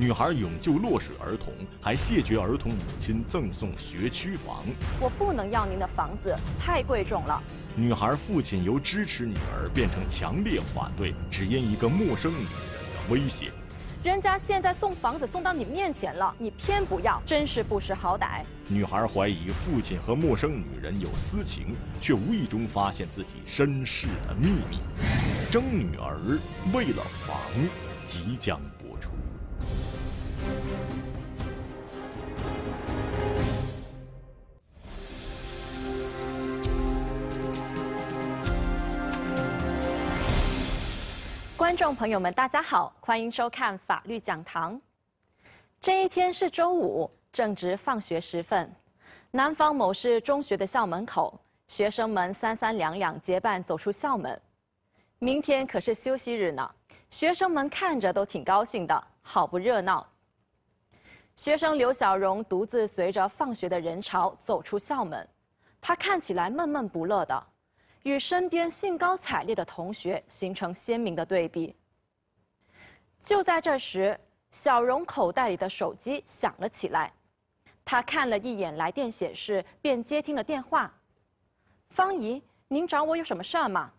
女孩勇救落水儿童，还谢绝儿童母亲赠送学区房。我不能要您的房子，太贵重了。女孩父亲由支持女儿变成强烈反对，只因一个陌生女人的威胁。人家现在送房子送到你面前了，你偏不要，真是不识好歹。女孩怀疑父亲和陌生女人有私情，却无意中发现自己身世的秘密。争女儿，为了房，即将。听众朋友们，大家好，欢迎收看《法律讲堂》。这一天是周五，正值放学时分。南方某市中学的校门口，学生们三三两两结伴走出校门。明天可是休息日呢，学生们看着都挺高兴的，好不热闹。学生刘小荣独自随着放学的人潮走出校门，他看起来闷闷不乐的。与身边兴高采烈的同学形成鲜明的对比。就在这时，小荣口袋里的手机响了起来，他看了一眼来电显示，便接听了电话。“方姨，您找我有什么事儿吗？”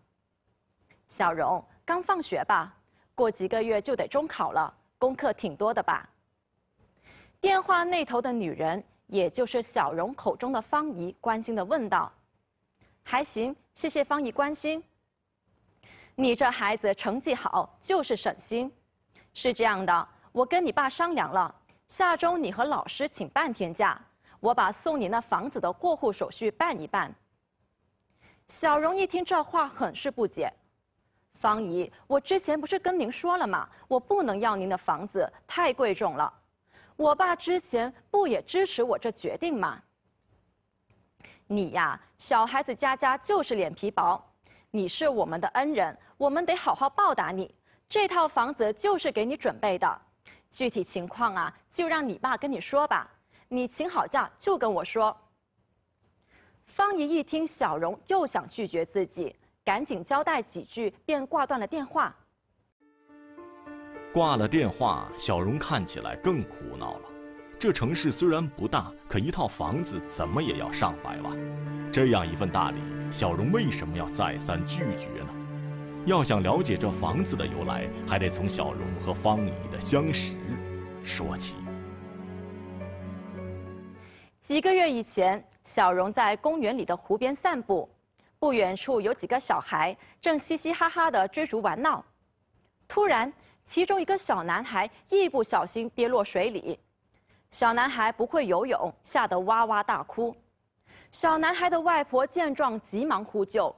小荣刚放学吧，过几个月就得中考了，功课挺多的吧？”电话那头的女人，也就是小荣口中的方姨，关心的问道：“还行。”谢谢方姨关心。你这孩子成绩好就是省心，是这样的，我跟你爸商量了，下周你和老师请半天假，我把送你那房子的过户手续办一办。小荣一听这话很是不解，方姨，我之前不是跟您说了吗？我不能要您的房子，太贵重了。我爸之前不也支持我这决定吗？你呀，小孩子家家就是脸皮薄。你是我们的恩人，我们得好好报答你。这套房子就是给你准备的，具体情况啊，就让你爸跟你说吧。你请好假就跟我说。方姨一听小荣又想拒绝自己，赶紧交代几句，便挂断了电话。挂了电话，小荣看起来更苦恼了。这城市虽然不大，可一套房子怎么也要上百万。这样一份大礼，小荣为什么要再三拒绝呢？要想了解这房子的由来，还得从小荣和方姨的相识说起。几个月以前，小荣在公园里的湖边散步，不远处有几个小孩正嘻嘻哈哈地追逐玩闹。突然，其中一个小男孩一不小心跌落水里。小男孩不会游泳，吓得哇哇大哭。小男孩的外婆见状，急忙呼救。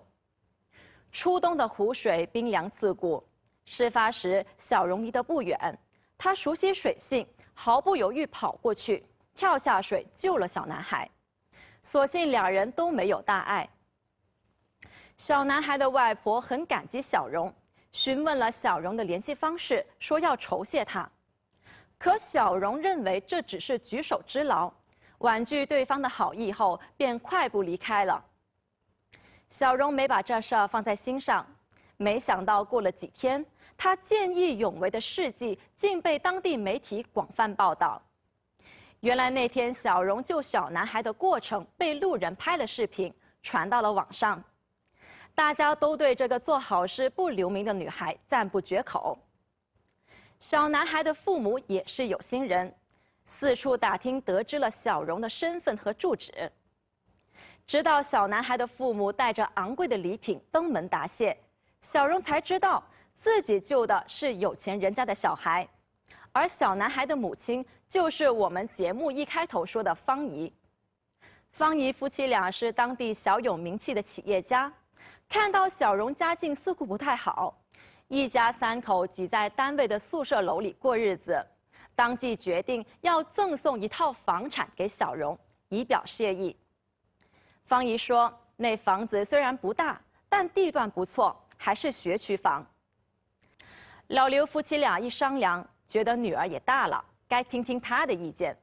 初冬的湖水冰凉刺骨，事发时小荣离得不远，他熟悉水性，毫不犹豫跑过去，跳下水救了小男孩。所幸两人都没有大碍。小男孩的外婆很感激小荣，询问了小荣的联系方式，说要酬谢他。可小荣认为这只是举手之劳，婉拒对方的好意后，便快步离开了。小荣没把这事儿放在心上，没想到过了几天，他见义勇为的事迹竟被当地媒体广泛报道。原来那天小荣救小男孩的过程被路人拍的视频传到了网上，大家都对这个做好事不留名的女孩赞不绝口。小男孩的父母也是有心人，四处打听，得知了小荣的身份和住址。直到小男孩的父母带着昂贵的礼品登门答谢，小荣才知道自己救的是有钱人家的小孩，而小男孩的母亲就是我们节目一开头说的方姨。方姨夫妻俩是当地小有名气的企业家，看到小荣家境似乎不太好。一家三口挤在单位的宿舍楼里过日子，当即决定要赠送一套房产给小荣，以表谢意。方姨说：“那房子虽然不大，但地段不错，还是学区房。”老刘夫妻俩一商量，觉得女儿也大了，该听听她的意见。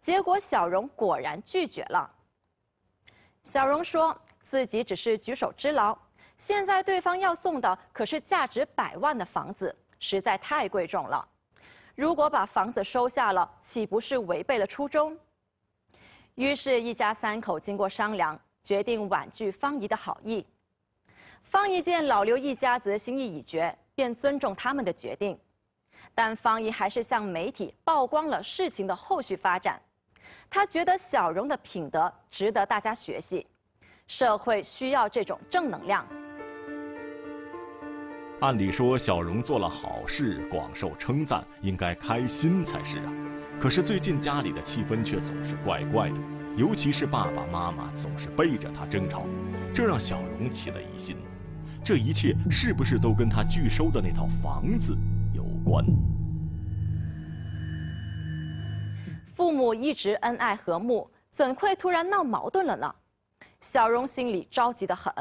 结果小荣果然拒绝了。小荣说自己只是举手之劳。现在对方要送的可是价值百万的房子，实在太贵重了。如果把房子收下了，岂不是违背了初衷？于是，一家三口经过商量，决定婉拒方姨的好意。方姨见老刘一家子心意已决，便尊重他们的决定。但方姨还是向媒体曝光了事情的后续发展。她觉得小荣的品德值得大家学习，社会需要这种正能量。按理说，小荣做了好事，广受称赞，应该开心才是啊。可是最近家里的气氛却总是怪怪的，尤其是爸爸妈妈总是背着他争吵，这让小荣起了疑心。这一切是不是都跟他拒收的那套房子有关？父母一直恩爱和睦，怎会突然闹矛盾了呢？小荣心里着急得很，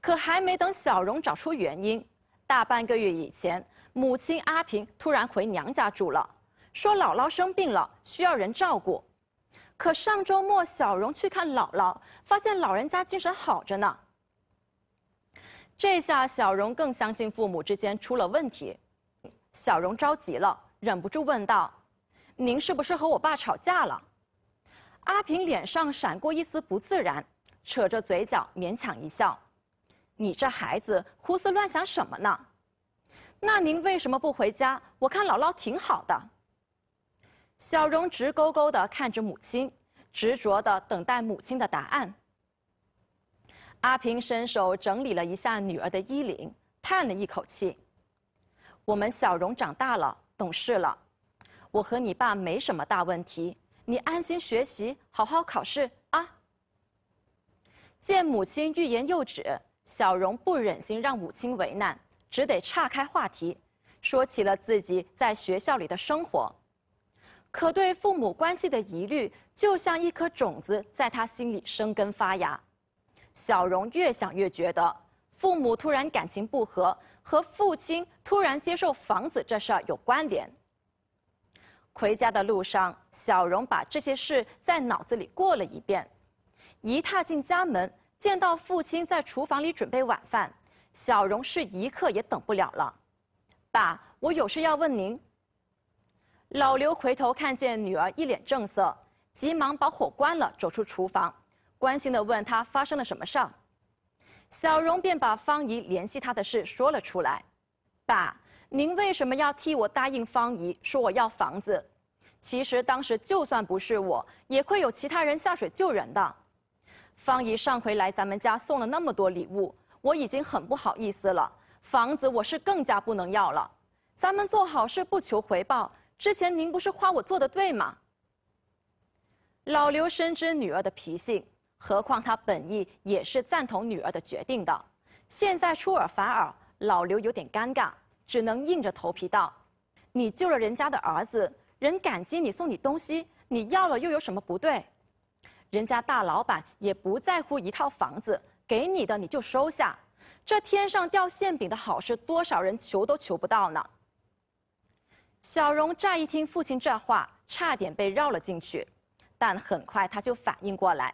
可还没等小荣找出原因。大半个月以前，母亲阿平突然回娘家住了，说姥姥生病了，需要人照顾。可上周末小荣去看姥姥，发现老人家精神好着呢。这下小荣更相信父母之间出了问题。小荣着急了，忍不住问道：“您是不是和我爸吵架了？”阿平脸上闪过一丝不自然，扯着嘴角勉强一笑。你这孩子胡思乱想什么呢？那您为什么不回家？我看姥姥挺好的。小荣直勾勾地看着母亲，执着地等待母亲的答案。阿平伸手整理了一下女儿的衣领，叹了一口气：“我们小荣长大了，懂事了。我和你爸没什么大问题，你安心学习，好好考试啊。”见母亲欲言又止。小荣不忍心让母亲为难，只得岔开话题，说起了自己在学校里的生活。可对父母关系的疑虑，就像一颗种子，在他心里生根发芽。小荣越想越觉得，父母突然感情不和，和父亲突然接受房子这事儿有关联。回家的路上，小荣把这些事在脑子里过了一遍。一踏进家门。见到父亲在厨房里准备晚饭，小荣是一刻也等不了了。爸，我有事要问您。老刘回头看见女儿一脸正色，急忙把火关了，走出厨房，关心地问她发生了什么事儿。小荣便把方姨联系她的事说了出来。爸，您为什么要替我答应方姨说我要房子？其实当时就算不是我，也会有其他人下水救人的。方姨上回来咱们家送了那么多礼物，我已经很不好意思了。房子我是更加不能要了。咱们做好事不求回报，之前您不是夸我做的对吗？老刘深知女儿的脾性，何况他本意也是赞同女儿的决定的。现在出尔反尔，老刘有点尴尬，只能硬着头皮道：“你救了人家的儿子，人感激你送你东西，你要了又有什么不对？”人家大老板也不在乎一套房子给你的，你就收下。这天上掉馅饼的好事，多少人求都求不到呢？小荣乍一听父亲这话，差点被绕了进去，但很快他就反应过来。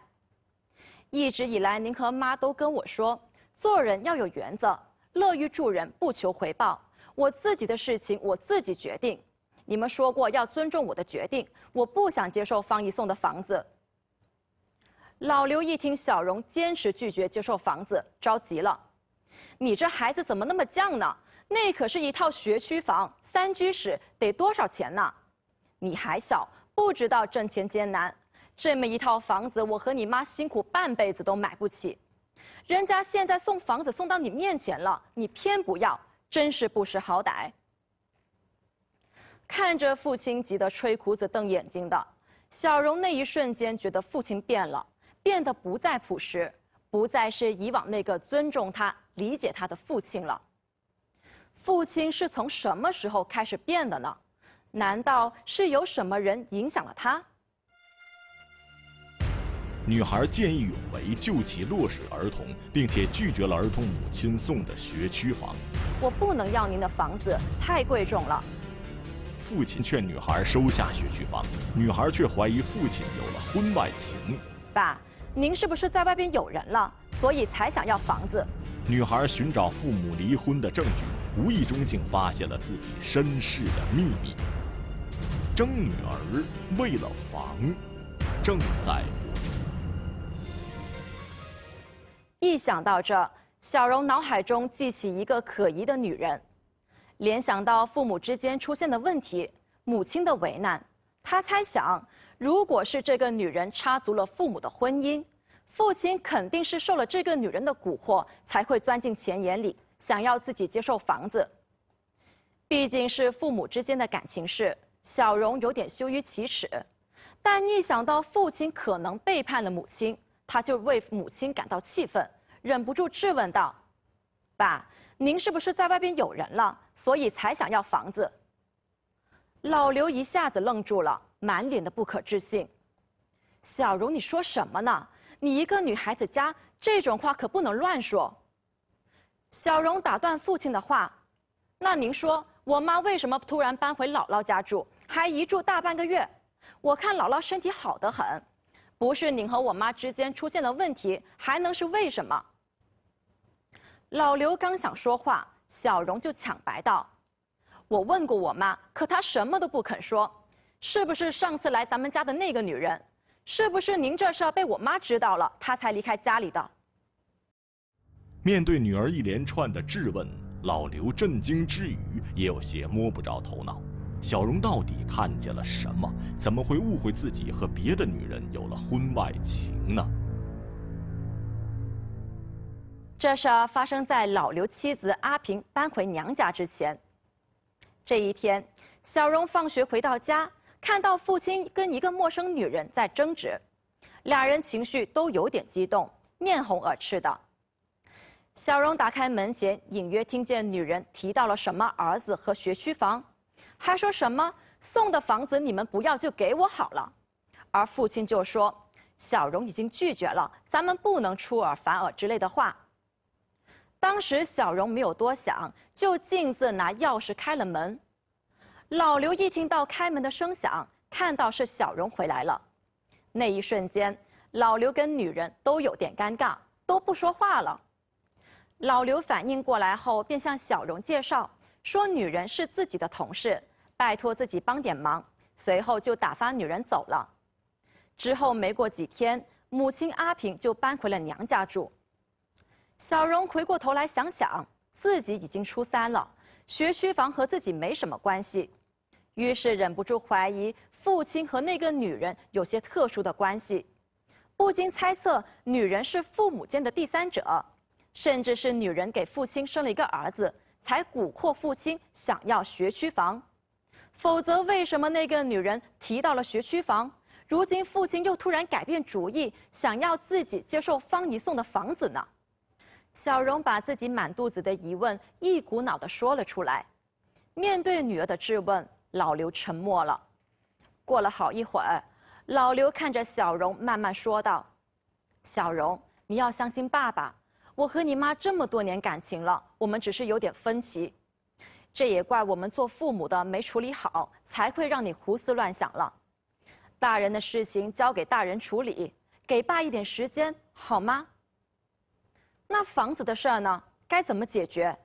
一直以来，您和妈都跟我说，做人要有原则，乐于助人，不求回报。我自己的事情我自己决定，你们说过要尊重我的决定，我不想接受方毅送的房子。老刘一听，小荣坚持拒绝接受房子，着急了：“你这孩子怎么那么犟呢？那可是一套学区房，三居室得多少钱呢？你还小，不知道挣钱艰难。这么一套房子，我和你妈辛苦半辈子都买不起。人家现在送房子送到你面前了，你偏不要，真是不识好歹。”看着父亲急得吹胡子瞪眼睛的小荣，那一瞬间觉得父亲变了。变得不再朴实，不再是以往那个尊重他、理解他的父亲了。父亲是从什么时候开始变的呢？难道是有什么人影响了他？女孩见义勇为救起落水儿童，并且拒绝了儿童母亲送的学区房。我不能要您的房子，太贵重了。父亲劝女孩收下学区房，女孩却怀疑父亲有了婚外情。爸。您是不是在外边有人了，所以才想要房子？女孩寻找父母离婚的证据，无意中竟发现了自己身世的秘密。争女儿，为了房，正在一想到这，小荣脑海中记起一个可疑的女人，联想到父母之间出现的问题，母亲的为难，她猜想。如果是这个女人插足了父母的婚姻，父亲肯定是受了这个女人的蛊惑，才会钻进钱眼里，想要自己接受房子。毕竟是父母之间的感情事，小荣有点羞于启齿，但一想到父亲可能背叛了母亲，他就为母亲感到气愤，忍不住质问道：“爸，您是不是在外边有人了，所以才想要房子？”老刘一下子愣住了。满脸的不可置信，小荣，你说什么呢？你一个女孩子家，这种话可不能乱说。小荣打断父亲的话：“那您说，我妈为什么突然搬回姥姥家住，还一住大半个月？我看姥姥身体好得很，不是您和我妈之间出现了问题，还能是为什么？”老刘刚想说话，小荣就抢白道：“我问过我妈，可她什么都不肯说。”是不是上次来咱们家的那个女人？是不是您这事儿被我妈知道了，她才离开家里的？面对女儿一连串的质问，老刘震惊之余也有些摸不着头脑。小荣到底看见了什么？怎么会误会自己和别的女人有了婚外情呢？这事发生在老刘妻子阿平搬回娘家之前。这一天，小荣放学回到家。看到父亲跟一个陌生女人在争执，俩人情绪都有点激动，面红耳赤的。小荣打开门前，隐约听见女人提到了什么儿子和学区房，还说什么送的房子你们不要就给我好了。而父亲就说：“小荣已经拒绝了，咱们不能出尔反尔之类的话。”当时小荣没有多想，就径自拿钥匙开了门。老刘一听到开门的声响，看到是小荣回来了，那一瞬间，老刘跟女人都有点尴尬，都不说话了。老刘反应过来后，便向小荣介绍，说女人是自己的同事，拜托自己帮点忙。随后就打发女人走了。之后没过几天，母亲阿平就搬回了娘家住。小荣回过头来想想，自己已经初三了，学区房和自己没什么关系。于是忍不住怀疑父亲和那个女人有些特殊的关系，不禁猜测女人是父母间的第三者，甚至是女人给父亲生了一个儿子，才蛊惑父亲想要学区房。否则，为什么那个女人提到了学区房？如今父亲又突然改变主意，想要自己接受方怡送的房子呢？小荣把自己满肚子的疑问一股脑的说了出来。面对女儿的质问。老刘沉默了，过了好一会儿，老刘看着小荣，慢慢说道：“小荣，你要相信爸爸，我和你妈这么多年感情了，我们只是有点分歧，这也怪我们做父母的没处理好，才会让你胡思乱想了。大人的事情交给大人处理，给爸一点时间好吗？那房子的事儿呢？该怎么解决？”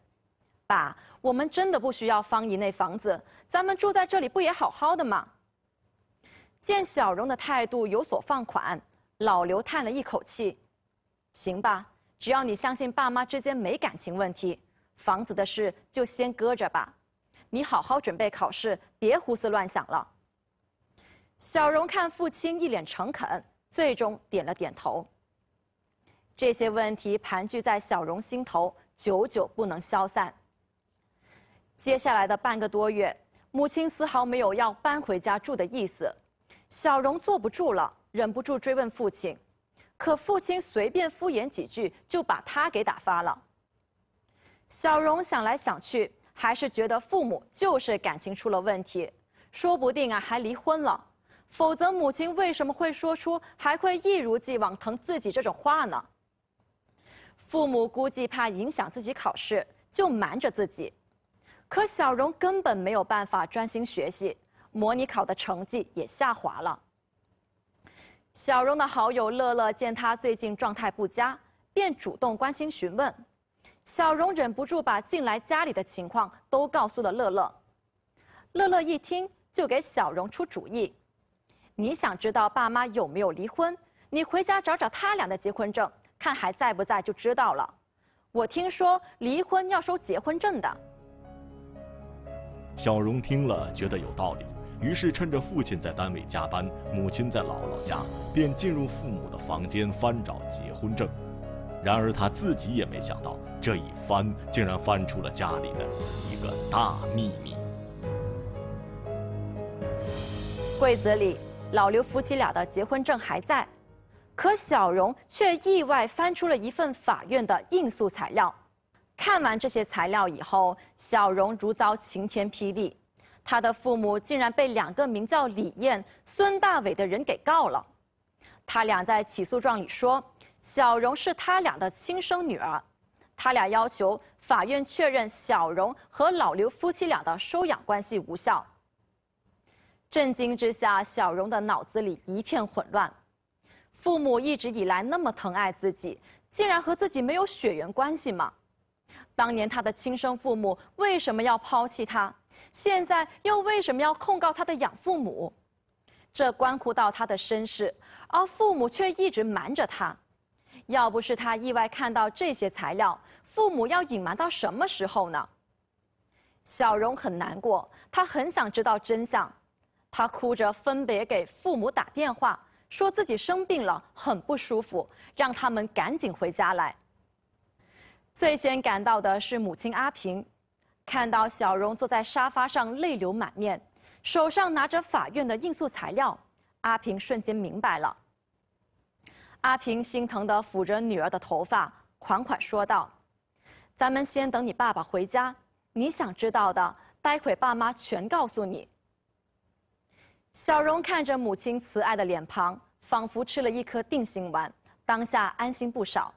爸，我们真的不需要方姨那房子，咱们住在这里不也好好的吗？见小荣的态度有所放缓，老刘叹了一口气：“行吧，只要你相信爸妈之间没感情问题，房子的事就先搁着吧。你好好准备考试，别胡思乱想了。”小荣看父亲一脸诚恳，最终点了点头。这些问题盘踞在小荣心头，久久不能消散。接下来的半个多月，母亲丝毫没有要搬回家住的意思。小荣坐不住了，忍不住追问父亲，可父亲随便敷衍几句就把他给打发了。小荣想来想去，还是觉得父母就是感情出了问题，说不定啊还离婚了，否则母亲为什么会说出还会一如既往疼自己这种话呢？父母估计怕影响自己考试，就瞒着自己。可小荣根本没有办法专心学习，模拟考的成绩也下滑了。小荣的好友乐乐见他最近状态不佳，便主动关心询问。小荣忍不住把近来家里的情况都告诉了乐乐。乐乐一听就给小荣出主意：“你想知道爸妈有没有离婚？你回家找找他俩的结婚证，看还在不在就知道了。我听说离婚要收结婚证的。”小荣听了，觉得有道理，于是趁着父亲在单位加班，母亲在姥姥家，便进入父母的房间翻找结婚证。然而，他自己也没想到，这一翻竟然翻出了家里的一个大秘密。柜子里，老刘夫妻俩的结婚证还在，可小荣却意外翻出了一份法院的应诉材料。看完这些材料以后，小荣如遭晴天霹雳，她的父母竟然被两个名叫李艳、孙大伟的人给告了。他俩在起诉状里说，小荣是他俩的亲生女儿，他俩要求法院确认小荣和老刘夫妻俩的收养关系无效。震惊之下，小荣的脑子里一片混乱，父母一直以来那么疼爱自己，竟然和自己没有血缘关系吗？当年他的亲生父母为什么要抛弃他？现在又为什么要控告他的养父母？这关乎到他的身世，而父母却一直瞒着他。要不是他意外看到这些材料，父母要隐瞒到什么时候呢？小荣很难过，他很想知道真相。他哭着分别给父母打电话，说自己生病了，很不舒服，让他们赶紧回家来。最先赶到的是母亲阿平，看到小荣坐在沙发上泪流满面，手上拿着法院的应诉材料，阿平瞬间明白了。阿平心疼地抚着女儿的头发，款款说道：“咱们先等你爸爸回家，你想知道的，待会爸妈全告诉你。”小荣看着母亲慈爱的脸庞，仿佛吃了一颗定心丸，当下安心不少。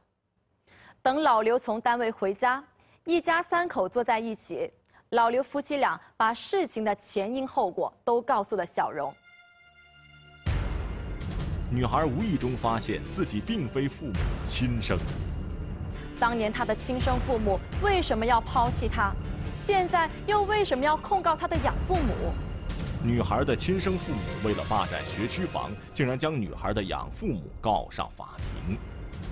等老刘从单位回家，一家三口坐在一起，老刘夫妻俩把事情的前因后果都告诉了小荣。女孩无意中发现自己并非父母亲生，当年她的亲生父母为什么要抛弃她？现在又为什么要控告她的养父母？女孩的亲生父母为了霸占学区房，竟然将女孩的养父母告上法庭。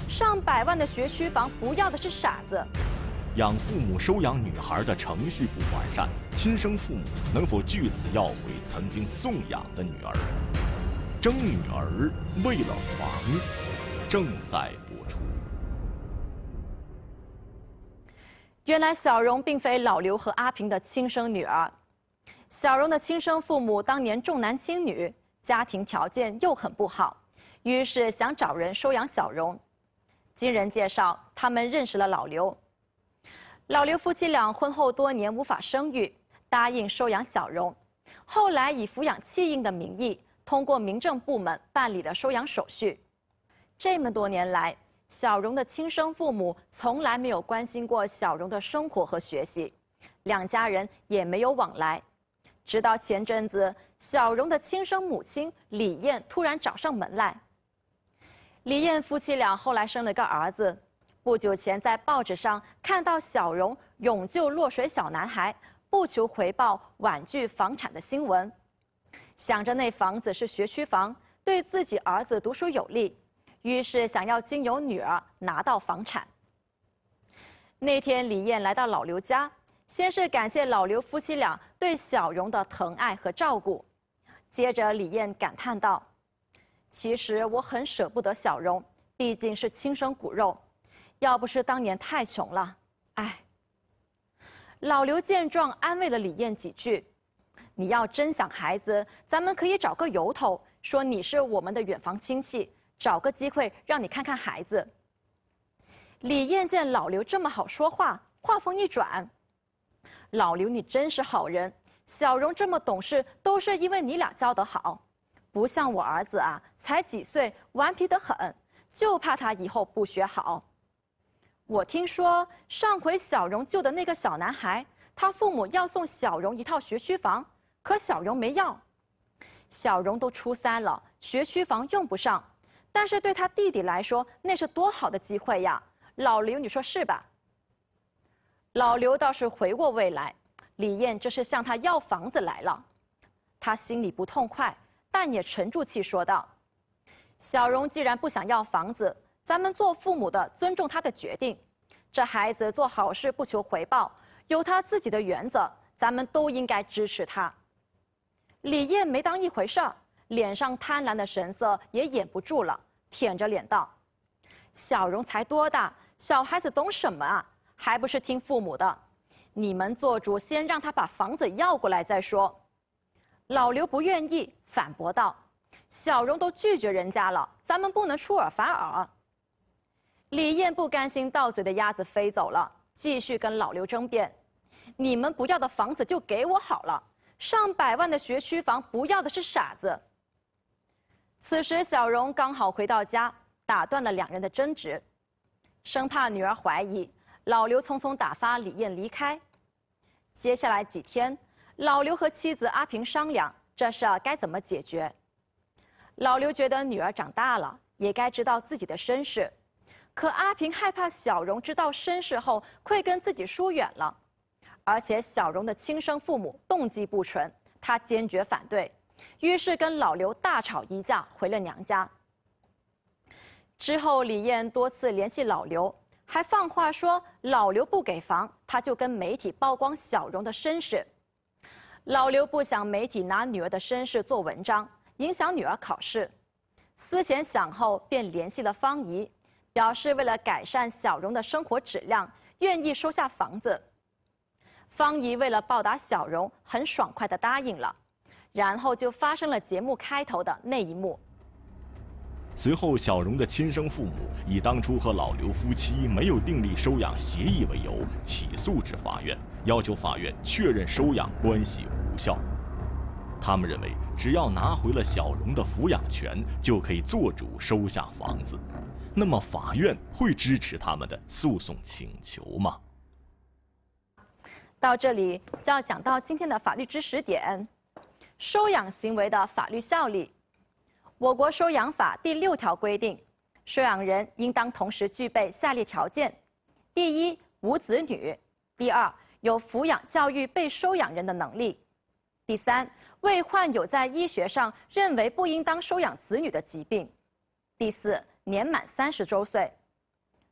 上百万的学区房，不要的是傻子。养父母收养女孩的程序不完善，亲生父母能否据此要回曾经送养的女儿？争女儿为了房，正在播出。原来小荣并非老刘和阿平的亲生女儿。小荣的亲生父母当年重男轻女，家庭条件又很不好，于是想找人收养小荣。经人介绍，他们认识了老刘。老刘夫妻俩婚后多年无法生育，答应收养小荣。后来以抚养弃婴的名义，通过民政部门办理了收养手续。这么多年来，小荣的亲生父母从来没有关心过小荣的生活和学习，两家人也没有往来。直到前阵子，小荣的亲生母亲李艳突然找上门来。李艳夫妻俩后来生了个儿子，不久前在报纸上看到小荣勇救落水小男孩，不求回报婉拒房产的新闻，想着那房子是学区房，对自己儿子读书有利，于是想要经由女儿拿到房产。那天李艳来到老刘家，先是感谢老刘夫妻俩对小荣的疼爱和照顾，接着李艳感叹道。其实我很舍不得小荣，毕竟是亲生骨肉。要不是当年太穷了，哎。老刘见状，安慰了李艳几句：“你要真想孩子，咱们可以找个由头，说你是我们的远房亲戚，找个机会让你看看孩子。”李艳见老刘这么好说话，话锋一转：“老刘，你真是好人。小荣这么懂事，都是因为你俩教得好。”不像我儿子啊，才几岁，顽皮得很，就怕他以后不学好。我听说上回小荣救的那个小男孩，他父母要送小荣一套学区房，可小荣没要。小荣都初三了，学区房用不上，但是对他弟弟来说，那是多好的机会呀！老刘，你说是吧？老刘倒是回过味来，李艳这是向他要房子来了，他心里不痛快。但也沉住气说道：“小荣既然不想要房子，咱们做父母的尊重他的决定。这孩子做好事不求回报，有他自己的原则，咱们都应该支持他。”李艳没当一回事儿，脸上贪婪的神色也掩不住了，舔着脸道：“小荣才多大，小孩子懂什么啊？还不是听父母的，你们做主，先让他把房子要过来再说。”老刘不愿意反驳道：“小荣都拒绝人家了，咱们不能出尔反尔。”李艳不甘心到嘴的鸭子飞走了，继续跟老刘争辩：“你们不要的房子就给我好了，上百万的学区房不要的是傻子。”此时小荣刚好回到家，打断了两人的争执，生怕女儿怀疑，老刘匆匆打发李艳离开。接下来几天。老刘和妻子阿平商量这事该怎么解决。老刘觉得女儿长大了，也该知道自己的身世，可阿平害怕小荣知道身世后会跟自己疏远了，而且小荣的亲生父母动机不纯，她坚决反对，于是跟老刘大吵一架，回了娘家。之后李艳多次联系老刘，还放话说老刘不给房，她就跟媒体曝光小荣的身世。老刘不想媒体拿女儿的身世做文章，影响女儿考试，思前想后，便联系了方姨，表示为了改善小荣的生活质量，愿意收下房子。方姨为了报答小荣，很爽快地答应了，然后就发生了节目开头的那一幕。随后，小荣的亲生父母以当初和老刘夫妻没有订立收养协议为由，起诉至法院，要求法院确认收养关系无效。他们认为，只要拿回了小荣的抚养权，就可以做主收下房子。那么，法院会支持他们的诉讼请求吗？到这里就要讲到今天的法律知识点：收养行为的法律效力。我国收养法第六条规定，收养人应当同时具备下列条件：第一，无子女；第二，有抚养教育被收养人的能力；第三，未患有在医学上认为不应当收养子女的疾病；第四，年满三十周岁。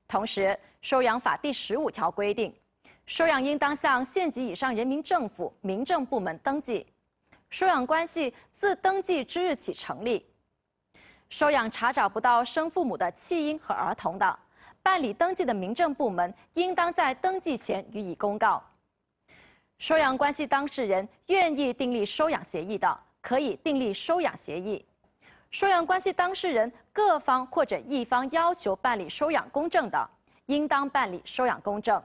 同时，收养法第十五条规定，收养应当向县级以上人民政府民政部门登记，收养关系自登记之日起成立。收养查找不到生父母的弃婴和儿童的，办理登记的民政部门应当在登记前予以公告。收养关系当事人愿意订立收养协议的，可以订立收养协议。收养关系当事人各方或者一方要求办理收养公证的，应当办理收养公证。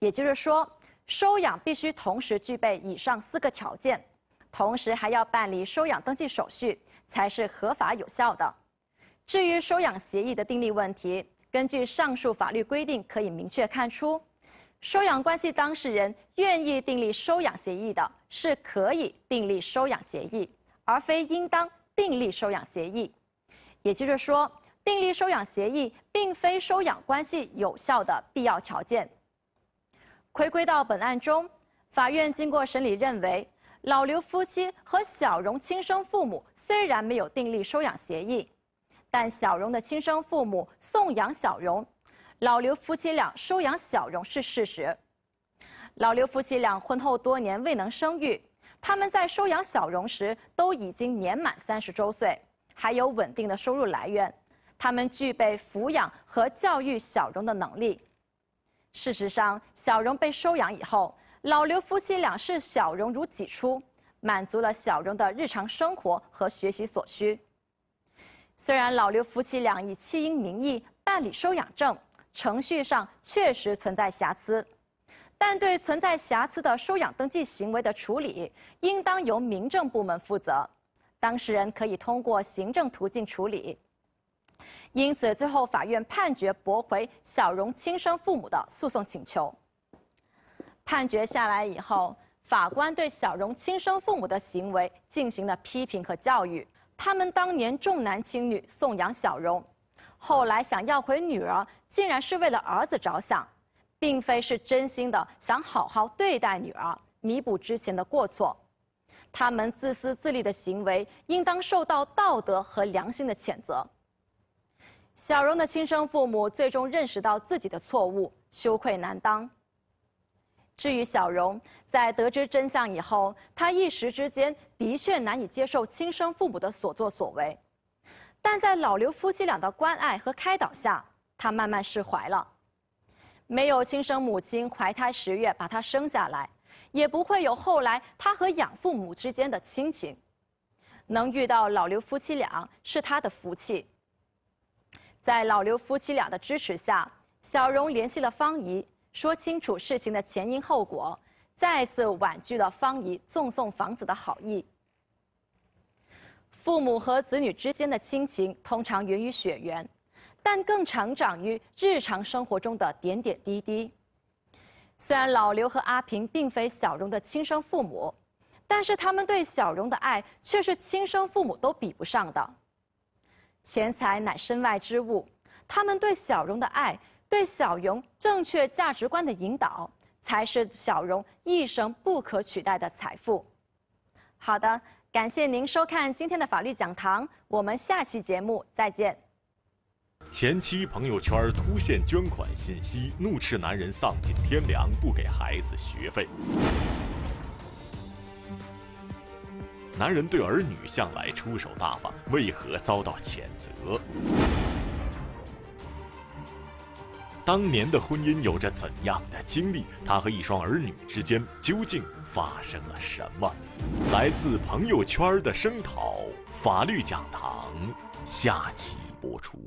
也就是说，收养必须同时具备以上四个条件，同时还要办理收养登记手续。才是合法有效的。至于收养协议的订立问题，根据上述法律规定，可以明确看出，收养关系当事人愿意订立收养协议的，是可以订立收养协议，而非应当订立收养协议。也就是说，订立收养协议并非收养关系有效的必要条件。回归到本案中，法院经过审理认为。老刘夫妻和小荣亲生父母虽然没有订立收养协议，但小荣的亲生父母送养小荣，老刘夫妻俩收养小荣是事实。老刘夫妻俩婚后多年未能生育，他们在收养小荣时都已经年满三十周岁，还有稳定的收入来源，他们具备抚养和教育小荣的能力。事实上，小荣被收养以后。老刘夫妻俩视小荣如己出，满足了小荣的日常生活和学习所需。虽然老刘夫妻俩以弃婴名义办理收养证，程序上确实存在瑕疵，但对存在瑕疵的收养登记行为的处理，应当由民政部门负责，当事人可以通过行政途径处理。因此，最后法院判决驳回小荣亲生父母的诉讼请求。判决下来以后，法官对小荣亲生父母的行为进行了批评和教育。他们当年重男轻女，送养小荣，后来想要回女儿，竟然是为了儿子着想，并非是真心的想好好对待女儿，弥补之前的过错。他们自私自利的行为，应当受到道德和良心的谴责。小荣的亲生父母最终认识到自己的错误，羞愧难当。至于小荣，在得知真相以后，他一时之间的确难以接受亲生父母的所作所为，但在老刘夫妻俩的关爱和开导下，他慢慢释怀了。没有亲生母亲怀胎十月把他生下来，也不会有后来他和养父母之间的亲情。能遇到老刘夫妻俩是他的福气。在老刘夫妻俩的支持下，小荣联系了方姨。说清楚事情的前因后果，再次婉拒了方姨赠送房子的好意。父母和子女之间的亲情，通常源于血缘，但更成长于日常生活中的点点滴滴。虽然老刘和阿平并非小荣的亲生父母，但是他们对小荣的爱，却是亲生父母都比不上的。钱财乃身外之物，他们对小荣的爱。对小荣正确价值观的引导，才是小荣一生不可取代的财富。好的，感谢您收看今天的法律讲堂，我们下期节目再见。前妻朋友圈突现捐款信息，怒斥男人丧尽天良，不给孩子学费。男人对儿女向来出手大方，为何遭到谴责？当年的婚姻有着怎样的经历？他和一双儿女之间究竟发生了什么？来自朋友圈的声讨，法律讲堂，下期播出。